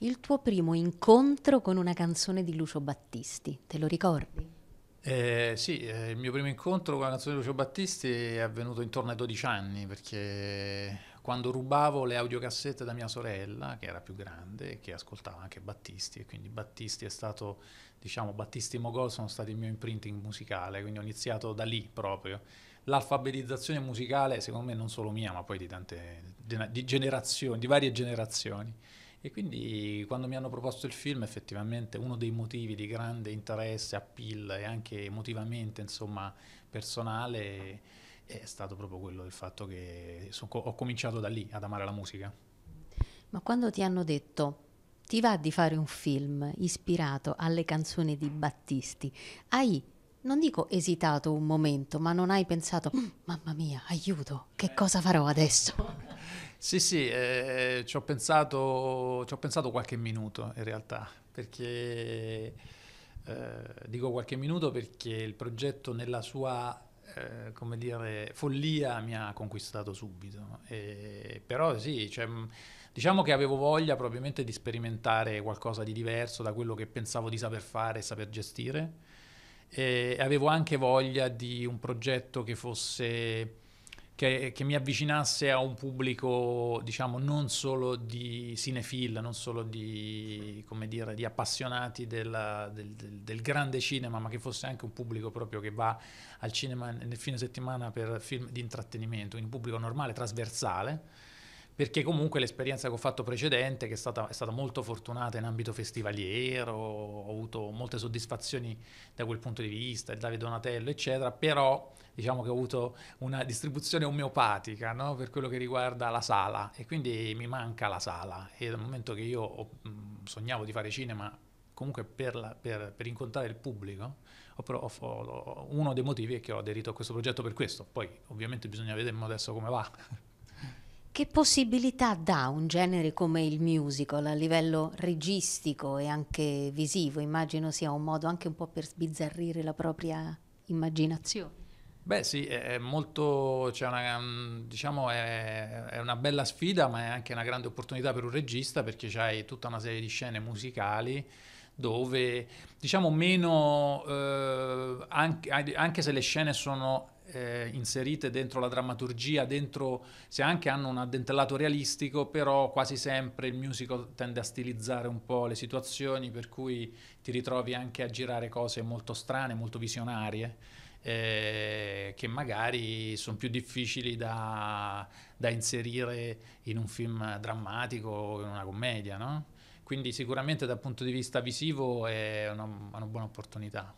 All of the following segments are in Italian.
Il tuo primo incontro con una canzone di Lucio Battisti, te lo ricordi? Eh, sì, eh, il mio primo incontro con la canzone di Lucio Battisti è avvenuto intorno ai 12 anni perché quando rubavo le audiocassette da mia sorella, che era più grande e che ascoltava anche Battisti, e quindi Battisti è stato, diciamo, Battisti e Mogol sono stati il mio imprinting musicale, quindi ho iniziato da lì proprio. L'alfabetizzazione musicale, secondo me, non solo mia, ma poi di tante di generazioni, di varie generazioni. E quindi quando mi hanno proposto il film effettivamente uno dei motivi di grande interesse, appeal e anche emotivamente insomma, personale è stato proprio quello del fatto che so, ho cominciato da lì ad amare la musica. Ma quando ti hanno detto ti va di fare un film ispirato alle canzoni di Battisti, hai non dico esitato un momento, ma non hai pensato, mm, mamma mia, aiuto, che eh. cosa farò adesso? Sì, sì, eh, eh, ci, ho pensato, ci ho pensato qualche minuto in realtà, perché eh, dico qualche minuto perché il progetto nella sua eh, come dire, follia mi ha conquistato subito. E, però sì, cioè, diciamo che avevo voglia probabilmente di sperimentare qualcosa di diverso da quello che pensavo di saper fare e saper gestire. E avevo anche voglia di un progetto che fosse che, che, mi avvicinasse a un pubblico, diciamo, non solo di cinefil, non solo di, dire, di appassionati della, del, del, del, grande cinema, ma che fosse anche un pubblico proprio che va al cinema nel fine settimana per film di intrattenimento, quindi un pubblico normale, trasversale perché comunque l'esperienza che ho fatto precedente, che è stata, è stata, molto fortunata in ambito festivaliero, ho avuto molte soddisfazioni da quel punto di vista, il Davide Donatello, eccetera, però diciamo che ho avuto una distribuzione omeopatica no? per quello che riguarda la sala e quindi mi manca la sala e dal momento che io ho, sognavo di fare cinema comunque per, la, per, per incontrare il pubblico, ho, ho, uno dei motivi è che ho aderito a questo progetto per questo, poi ovviamente bisogna vedere adesso come va. Che possibilità dà un genere come il musical a livello registico e anche visivo? Immagino sia un modo anche un po' per sbizzarrire la propria immaginazione. Beh sì, è molto, cioè una, mm, diciamo, è, è, una bella sfida, ma è anche una grande opportunità per un regista perché c'hai tutta una serie di scene musicali dove, diciamo, meno, eh, anche, anche se le scene sono eh, inserite dentro la drammaturgia, dentro, se anche hanno un addentellato realistico, però quasi sempre il musical tende a stilizzare un po' le situazioni, per cui ti ritrovi anche a girare cose molto strane, molto visionarie, eh, che magari sono più difficili da, da, inserire in un film drammatico o in una commedia, no? Quindi sicuramente dal punto di vista visivo è una, una buona opportunità.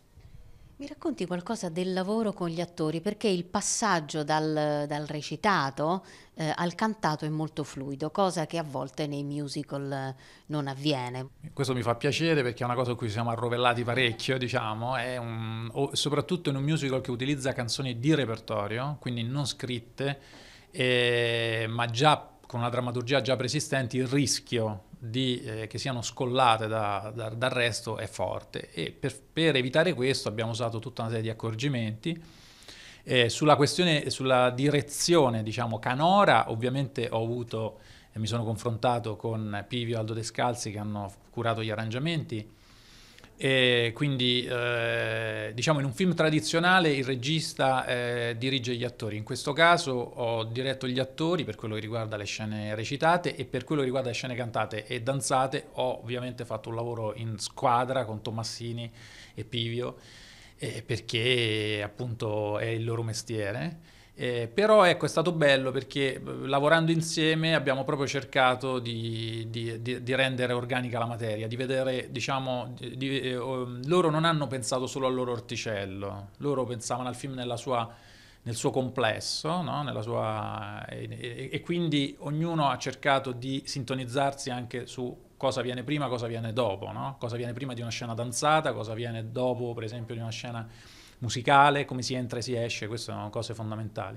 Mi racconti qualcosa del lavoro con gli attori, perché il passaggio dal, dal recitato eh, al cantato è molto fluido, cosa che a volte nei musical eh, non avviene. Questo mi fa piacere perché è una cosa in cui siamo arrovellati parecchio, diciamo, un, soprattutto in un musical che utilizza canzoni di repertorio, quindi non scritte, eh, ma già con una drammaturgia già preesistente, il rischio di, eh, che siano scollate da, da, dal resto è forte e per, per, evitare questo abbiamo usato tutta una serie di accorgimenti. Eh, sulla questione, sulla direzione, diciamo, canora, ovviamente ho avuto, eh, mi sono confrontato con Pivio e Aldo Descalzi che hanno curato gli arrangiamenti, e quindi eh, diciamo in un film tradizionale il regista eh, dirige gli attori, in questo caso ho diretto gli attori per quello che riguarda le scene recitate e per quello che riguarda le scene cantate e danzate ho ovviamente fatto un lavoro in squadra con Tommassini e Pivio eh, perché appunto è il loro mestiere eh, però ecco, è stato bello perché eh, lavorando insieme abbiamo proprio cercato di, di, di, di rendere organica la materia, di vedere, diciamo, eh, loro non hanno pensato solo al loro orticello, loro pensavano al film sua, nel suo complesso, no? sua, eh, e, quindi ognuno ha cercato di sintonizzarsi anche su cosa viene prima, cosa viene dopo, no? cosa viene prima di una scena danzata, cosa viene dopo per esempio di una scena musicale, come si entra e si esce, queste sono cose fondamentali.